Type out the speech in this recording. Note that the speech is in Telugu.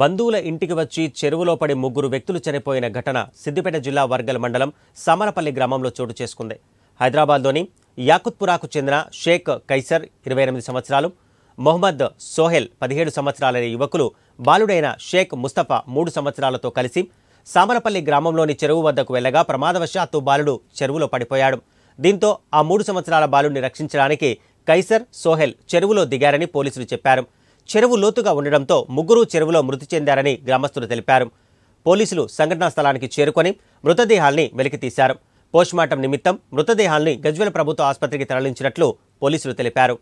బంధువుల ఇంటికి వచ్చి చెరువులో పడి ముగ్గురు వ్యక్తులు చనిపోయిన ఘటన సిద్దిపేట జిల్లా వర్గల మండలం సమరపల్లి గ్రామంలో చోటు చేసుకుంది హైదరాబాద్లోని యాకుత్పురాకు చెందిన షేక్ కైసర్ ఇరవై ఎనిమిది సంవత్సరాలు మొహమ్మద్ సోహెల్ పదిహేడు సంవత్సరాలైన యువకులు బాలుడైన షేక్ ముస్తఫా మూడు సంవత్సరాలతో కలిసి సామరపల్లి గ్రామంలోని చెరువు వద్దకు వెళ్లగా ప్రమాదవశాత్తు బాలుడు చెరువులో పడిపోయాడు దీంతో ఆ మూడు సంవత్సరాల బాలుడిని రక్షించడానికి కైసర్ సోహెల్ చెరువులో దిగారని పోలీసులు చెప్పారు చెరువు లోతుగా ఉండడంతో ముగ్గురు చెరువులో మృతి చెందారని గ్రామస్తులు తెలిపారు పోలీసులు సంఘటనా స్థలానికి చేరుకొని మృతదేహాల్ని వెలికితీశారు పోస్టుమార్టం నిమిత్తం మృతదేహాల్ని గజ్వెల ప్రభుత్వ ఆసుపత్రికి తరలించినట్లు పోలీసులు తెలిపారు